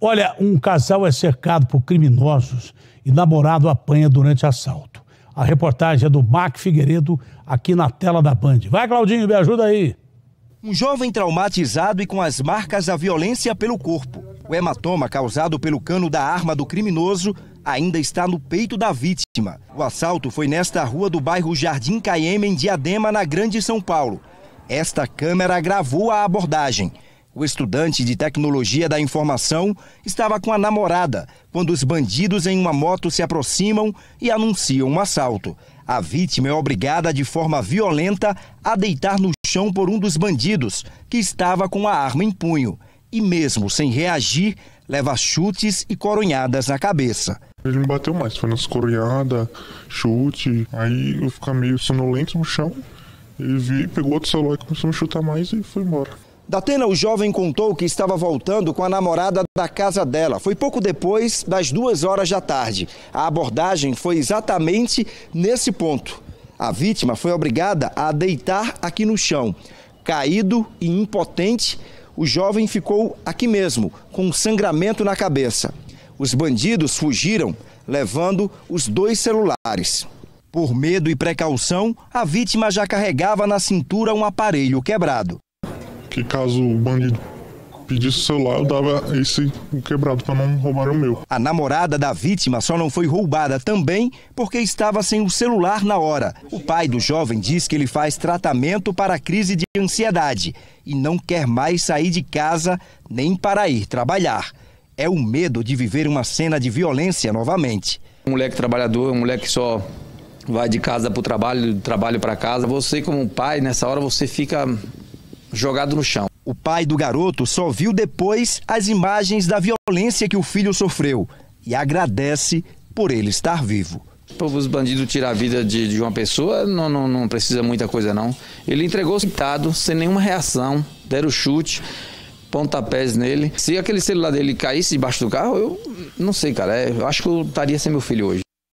Olha, um casal é cercado por criminosos e namorado apanha durante assalto. A reportagem é do Mac Figueiredo aqui na tela da Band. Vai, Claudinho, me ajuda aí. Um jovem traumatizado e com as marcas da violência pelo corpo. O hematoma causado pelo cano da arma do criminoso ainda está no peito da vítima. O assalto foi nesta rua do bairro Jardim Caema, em Diadema, na Grande São Paulo. Esta câmera gravou a abordagem. O estudante de tecnologia da informação estava com a namorada quando os bandidos em uma moto se aproximam e anunciam um assalto. A vítima é obrigada de forma violenta a deitar no chão por um dos bandidos, que estava com a arma em punho. E mesmo sem reagir, leva chutes e coronhadas na cabeça. Ele me bateu mais, foi nas coronhadas, chute, aí eu ficar meio sonolento no chão. Ele veio, pegou outro celular e começou a me chutar mais e foi embora. Datena, o jovem, contou que estava voltando com a namorada da casa dela. Foi pouco depois das duas horas da tarde. A abordagem foi exatamente nesse ponto. A vítima foi obrigada a deitar aqui no chão. Caído e impotente, o jovem ficou aqui mesmo, com um sangramento na cabeça. Os bandidos fugiram, levando os dois celulares. Por medo e precaução, a vítima já carregava na cintura um aparelho quebrado que caso o bandido pedisse o celular, eu dava esse quebrado para não roubar o meu. A namorada da vítima só não foi roubada também porque estava sem o celular na hora. O pai do jovem diz que ele faz tratamento para a crise de ansiedade e não quer mais sair de casa nem para ir trabalhar. É o medo de viver uma cena de violência novamente. Um moleque trabalhador, um moleque só vai de casa para o trabalho, do trabalho para casa. Você como pai, nessa hora você fica jogado no chão. O pai do garoto só viu depois as imagens da violência que o filho sofreu e agradece por ele estar vivo. Os bandidos tirar a vida de, de uma pessoa não, não, não, precisa muita coisa, não. Ele entregou sentado, sem nenhuma reação, deram chute, pontapés nele. Se aquele celular dele caísse debaixo do carro, eu não sei, cara. É, eu acho que eu estaria sem meu filho hoje.